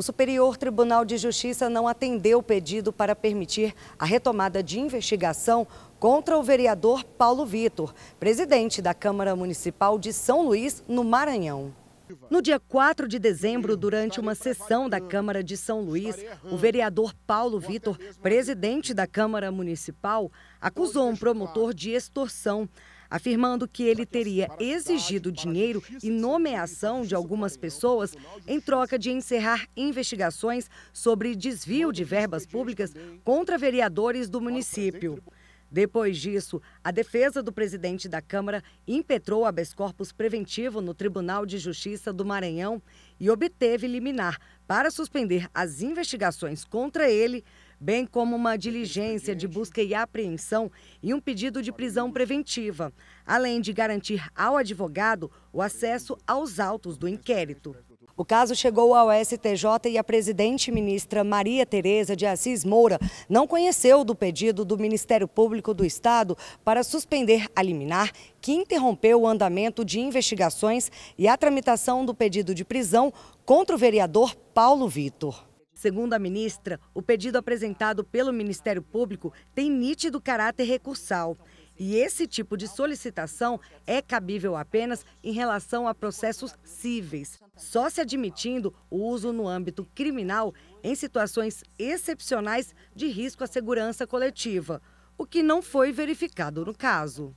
O Superior Tribunal de Justiça não atendeu o pedido para permitir a retomada de investigação contra o vereador Paulo Vitor, presidente da Câmara Municipal de São Luís, no Maranhão. No dia 4 de dezembro, durante uma sessão da Câmara de São Luís, o vereador Paulo Vitor, presidente da Câmara Municipal, acusou um promotor de extorsão afirmando que ele teria exigido dinheiro e nomeação de algumas pessoas em troca de encerrar investigações sobre desvio de verbas públicas contra vereadores do município. Depois disso, a defesa do presidente da Câmara impetrou habeas corpus preventivo no Tribunal de Justiça do Maranhão e obteve liminar para suspender as investigações contra ele, bem como uma diligência de busca e apreensão e um pedido de prisão preventiva, além de garantir ao advogado o acesso aos autos do inquérito. O caso chegou ao STJ e a presidente ministra Maria Tereza de Assis Moura não conheceu do pedido do Ministério Público do Estado para suspender a liminar que interrompeu o andamento de investigações e a tramitação do pedido de prisão contra o vereador Paulo Vitor. Segundo a ministra, o pedido apresentado pelo Ministério Público tem nítido caráter recursal e esse tipo de solicitação é cabível apenas em relação a processos cíveis, só se admitindo o uso no âmbito criminal em situações excepcionais de risco à segurança coletiva, o que não foi verificado no caso.